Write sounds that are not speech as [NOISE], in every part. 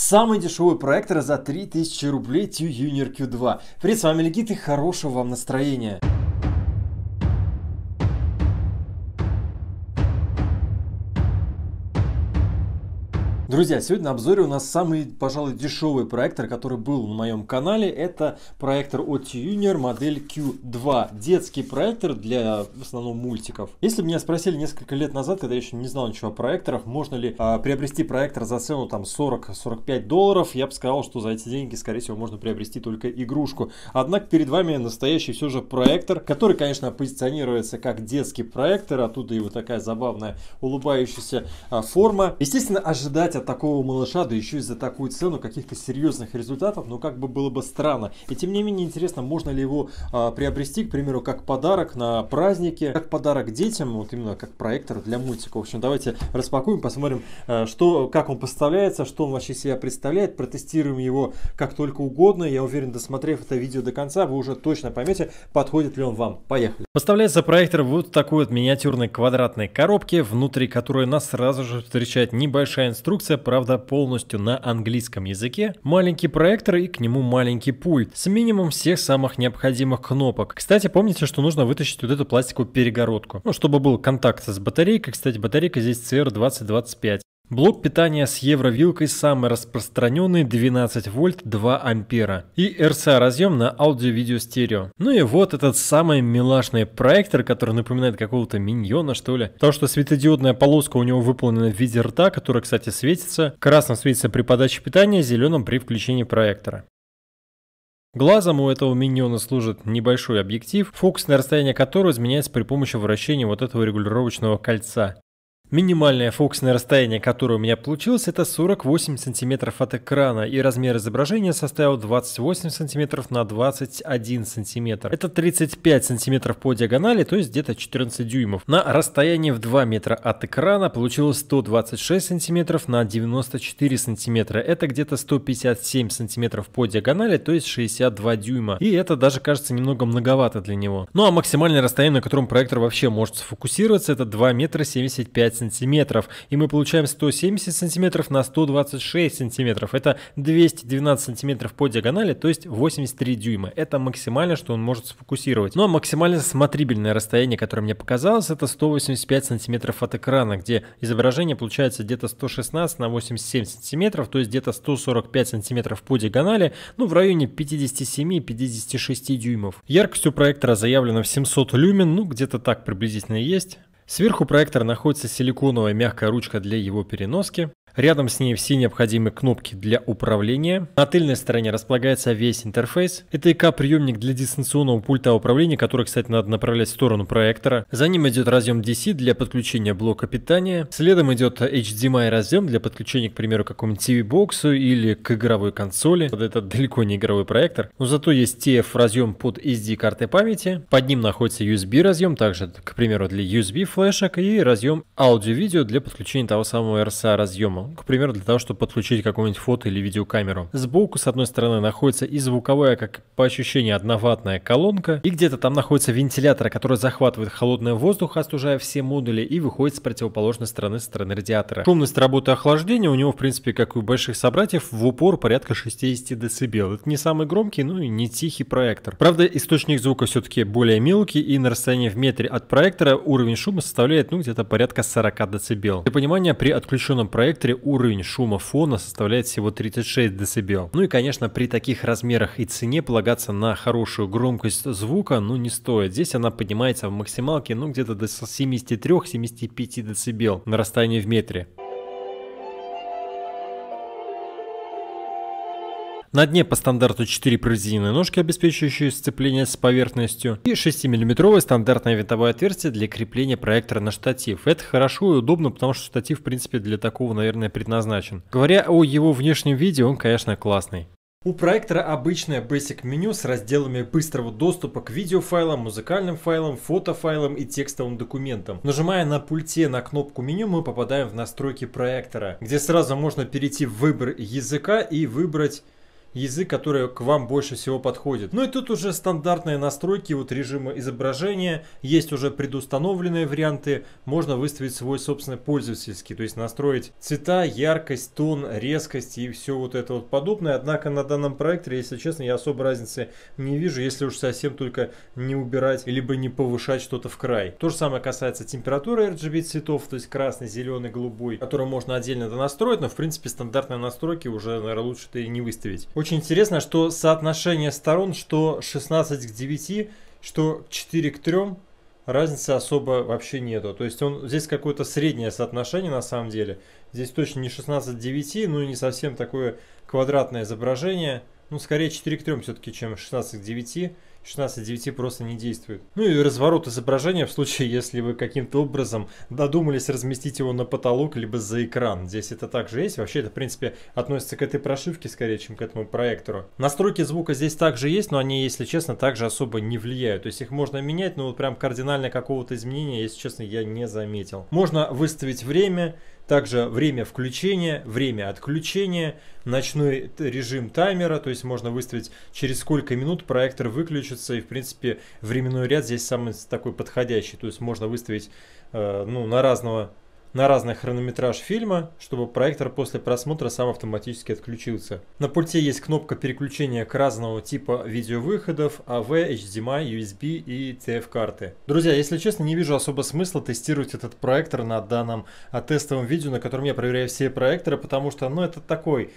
Самый дешевый проектор за 3000 рублей T-Junior Q2. Привет, с вами Никита и хорошего вам настроения. Друзья, сегодня на обзоре у нас самый, пожалуй, дешевый проектор, который был на моем канале. Это проектор от Tuner модель Q2. Детский проектор для, в основном, мультиков. Если меня спросили несколько лет назад, когда я еще не знал ничего о проекторах, можно ли а, приобрести проектор за цену там 40-45 долларов, я бы сказал, что за эти деньги, скорее всего, можно приобрести только игрушку. Однако перед вами настоящий все же проектор, который, конечно, позиционируется как детский проектор, оттуда его такая забавная улыбающаяся а, форма. Естественно, ожидать от такого малыша, да еще и за такую цену каких-то серьезных результатов, ну как бы было бы странно. И тем не менее интересно, можно ли его а, приобрести, к примеру, как подарок на празднике, как подарок детям, вот именно как проектор для мультика. В общем, давайте распакуем, посмотрим, э, что, как он поставляется, что он вообще себя представляет, протестируем его как только угодно. Я уверен, досмотрев это видео до конца, вы уже точно поймете, подходит ли он вам. Поехали. Поставляется проектор в вот такой вот миниатюрной квадратной коробке, внутри которой нас сразу же встречает небольшая инструкция, Имеется, правда, полностью на английском языке, маленький проектор и к нему маленький пульт с минимум всех самых необходимых кнопок. Кстати, помните, что нужно вытащить вот эту пластиковую перегородку, ну, чтобы был контакт с батарейкой. Кстати, батарейка здесь CR2025. Блок питания с евровилкой самый распространенный 12 вольт 2 ампера и RCA разъем на аудио-видео стерео. Ну и вот этот самый милашный проектор, который напоминает какого-то миньона что ли. То, что светодиодная полоска у него выполнена в виде рта, которая, кстати, светится. Красным светится при подаче питания, зеленым при включении проектора. Глазом у этого миньона служит небольшой объектив, фокусное расстояние которого изменяется при помощи вращения вот этого регулировочного кольца. Минимальное фокусное расстояние, которое у меня получилось, это 48 см от экрана, и размер изображения составил 28 см на 21 см. Это 35 см по диагонали, то есть где-то 14 дюймов. На расстоянии в 2 метра от экрана получилось 126 см на 94 см. Это где-то 157 см по диагонали, то есть 62 дюйма. И это даже кажется немного многовато для него. Ну а максимальное расстояние, на котором проектор вообще может сфокусироваться, это 2 метра 75 см сантиметров. И мы получаем 170 сантиметров на 126 сантиметров. Это 212 сантиметров по диагонали, то есть 83 дюйма. Это максимально, что он может сфокусировать. Но ну, а максимально смотрибельное расстояние, которое мне показалось, это 185 сантиметров от экрана, где изображение получается где-то 116 на 87 сантиметров, то есть где-то 145 сантиметров по диагонали, ну в районе 57-56 дюймов. Яркость у проектора заявлена в 700 люмен, ну где-то так приблизительно и есть. Сверху проектора находится силиконовая мягкая ручка для его переноски, Рядом с ней все необходимые кнопки для управления. На тыльной стороне располагается весь интерфейс. Это ИК-приемник для дистанционного пульта управления, который, кстати, надо направлять в сторону проектора. За ним идет разъем DC для подключения блока питания. Следом идет HDMI разъем для подключения, к примеру, к какому-нибудь TV-боксу или к игровой консоли. Вот это далеко не игровой проектор. Но зато есть TF разъем под SD карты памяти. Под ним находится USB разъем, также, к примеру, для USB флешек и разъем аудио-видео для подключения того самого RSA разъема к примеру, для того, чтобы подключить какую-нибудь фото или видеокамеру. Сбоку, с одной стороны, находится и звуковая, как по ощущению, одноватная колонка, и где-то там находится вентилятор, который захватывает холодный воздух, остужая все модули, и выходит с противоположной стороны, стороны радиатора. Шумность работы охлаждения у него, в принципе, как и у больших собратьев, в упор порядка 60 дБ. Это не самый громкий, ну и не тихий проектор. Правда, источник звука все-таки более мелкий, и на расстоянии в метре от проектора уровень шума составляет, ну, где-то порядка 40 дБ. Для понимания, при отключенном проекторе центре уровень шума фона составляет всего 36 дБ. Ну и, конечно, при таких размерах и цене полагаться на хорошую громкость звука, ну, не стоит. Здесь она поднимается в максималке, ну, где-то до 73-75 дБ на расстоянии в метре. На дне по стандарту 4 прорезиненные ножки, обеспечивающие сцепление с поверхностью, и 6-мм стандартное винтовое отверстие для крепления проектора на штатив. Это хорошо и удобно, потому что штатив, в принципе, для такого, наверное, предназначен. Говоря о его внешнем виде, он, конечно, классный. У проектора обычное Basic меню с разделами быстрого доступа к видеофайлам, музыкальным файлам, фотофайлам и текстовым документам. Нажимая на пульте на кнопку меню, мы попадаем в настройки проектора, где сразу можно перейти в выбор языка и выбрать язык, который к вам больше всего подходит. Ну и тут уже стандартные настройки вот режима изображения, есть уже предустановленные варианты, можно выставить свой собственный пользовательский, то есть настроить цвета, яркость, тон, резкость и все вот это вот подобное. Однако на данном проекторе, если честно, я особо разницы не вижу, если уж совсем только не убирать, либо не повышать что-то в край. То же самое касается температуры RGB цветов, то есть красный, зеленый, голубой, который можно отдельно донастроить, но в принципе стандартные настройки уже, наверное, лучше-то и не выставить. Очень интересно, что соотношение сторон, что 16 к 9, что 4 к 3, разницы особо вообще нету. То есть он здесь какое-то среднее соотношение на самом деле. Здесь точно не 16 к 9, ну и не совсем такое квадратное изображение. Ну, скорее 4 к 3 все-таки, чем 16 к 9. 16 9 просто не действует. Ну и разворот изображения в случае, если вы каким-то образом додумались разместить его на потолок, либо за экран. Здесь это также есть. Вообще это, в принципе, относится к этой прошивке скорее, чем к этому проектору. Настройки звука здесь также есть, но они, если честно, также особо не влияют. То есть их можно менять, но вот прям кардинально какого-то изменения, если честно, я не заметил. Можно выставить время, также время включения, время отключения, ночной режим таймера, то есть можно выставить через сколько минут проектор выключится и в принципе временной ряд здесь самый такой подходящий, то есть можно выставить э, ну, на разного на разный хронометраж фильма, чтобы проектор после просмотра сам автоматически отключился. На пульте есть кнопка переключения к разного типа видеовыходов, AV, HDMI, USB и TF-карты. Друзья, если честно, не вижу особо смысла тестировать этот проектор на данном а, тестовом видео, на котором я проверяю все проекторы, потому что, ну, это такой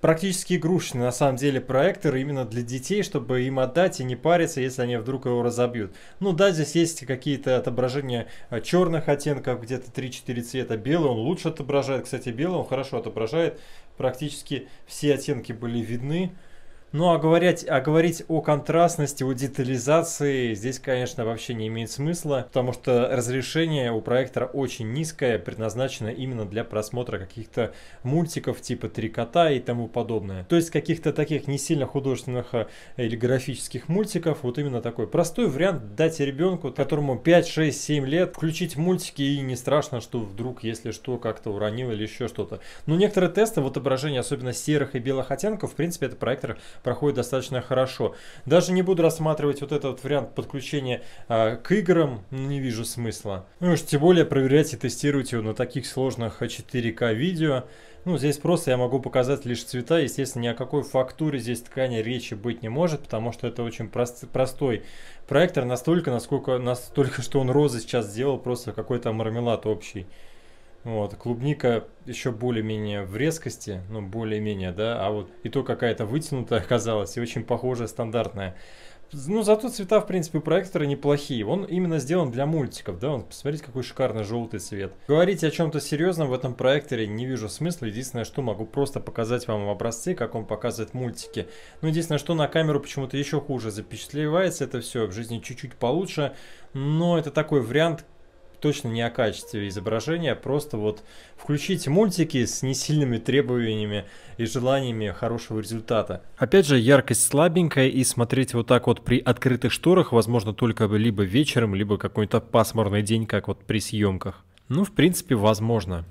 практически игрушечный на самом деле проектор именно для детей, чтобы им отдать и не париться, если они вдруг его разобьют. Ну да, здесь есть какие-то отображения э, черных оттенков, где-то 3-4 цвета. Белый он лучше отображает. Кстати, белый он хорошо отображает. Практически все оттенки были видны. Ну а говорить, а говорить о контрастности, о детализации здесь, конечно, вообще не имеет смысла, потому что разрешение у проектора очень низкое, предназначено именно для просмотра каких-то мультиков типа «Три кота» и тому подобное. То есть каких-то таких не сильно художественных а, или графических мультиков, вот именно такой простой вариант дать ребенку, которому 5, 6, 7 лет, включить мультики и не страшно, что вдруг, если что, как-то уронил или еще что-то. Но некоторые тесты в отображении, особенно серых и белых оттенков, в принципе, этот проектор проходит достаточно хорошо. Даже не буду рассматривать вот этот вариант подключения а, к играм, ну, не вижу смысла. Ну уж тем более проверять и тестировать его на таких сложных 4К видео. Ну, здесь просто я могу показать лишь цвета. Естественно, ни о какой фактуре здесь ткани речи быть не может, потому что это очень прост, простой проектор. Настолько, насколько, настолько, что он розы сейчас сделал, просто какой-то мармелад общий. Вот, клубника еще более-менее в резкости, ну, более-менее, да, а вот и то какая-то вытянутая [LAUGHS] оказалась и очень похожая, стандартная. Ну, зато цвета, в принципе, у проектора неплохие. Он именно сделан для мультиков, да? Он, посмотрите, какой шикарный желтый цвет. Говорить о чем-то серьезном в этом проекторе не вижу смысла. Единственное, что могу просто показать вам образцы, как он показывает мультики. Ну, единственное, что на камеру почему-то еще хуже запечатлевается это все. В жизни чуть-чуть получше. Но это такой вариант, точно не о качестве изображения, а просто вот включите мультики с несильными требованиями и желаниями хорошего результата. Опять же, яркость слабенькая, и смотреть вот так вот при открытых шторах возможно только либо вечером, либо какой-то пасмурный день, как вот при съемках. Ну, в принципе, возможно.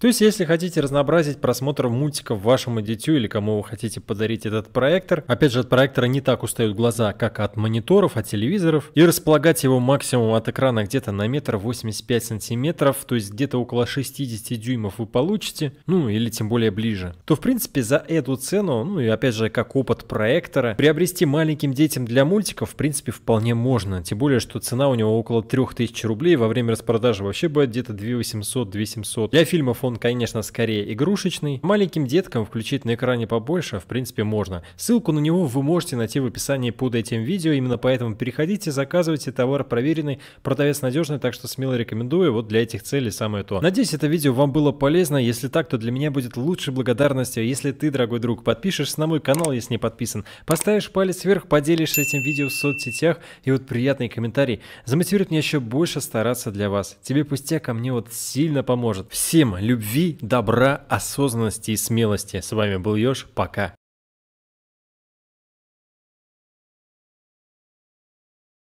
То есть, если хотите разнообразить просмотр мультиков вашему дитю или кому вы хотите подарить этот проектор, опять же, от проектора не так устают глаза, как от мониторов, от телевизоров, и располагать его максимум от экрана где-то на метр восемьдесят пять сантиметров, то есть где-то около 60 дюймов вы получите, ну или тем более ближе, то в принципе за эту цену, ну и опять же, как опыт проектора, приобрести маленьким детям для мультиков в принципе вполне можно, тем более, что цена у него около 3000 рублей, во время распродажи вообще будет где-то 2800-2700. Для фильмов он он, конечно, скорее игрушечный. Маленьким деткам включить на экране побольше, в принципе, можно. Ссылку на него вы можете найти в описании под этим видео, именно поэтому переходите, заказывайте, товар проверенный, продавец надежный, так что смело рекомендую, вот для этих целей самое то. Надеюсь, это видео вам было полезно, если так, то для меня будет лучшей благодарностью, если ты, дорогой друг, подпишешься на мой канал, если не подписан, поставишь палец вверх, поделишься этим видео в соцсетях, и вот приятный комментарий замотивирует мне еще больше стараться для вас. Тебе пустяк, а мне вот сильно поможет. Всем любви! любви, добра, осознанности и смелости. С вами был Ёж. Пока.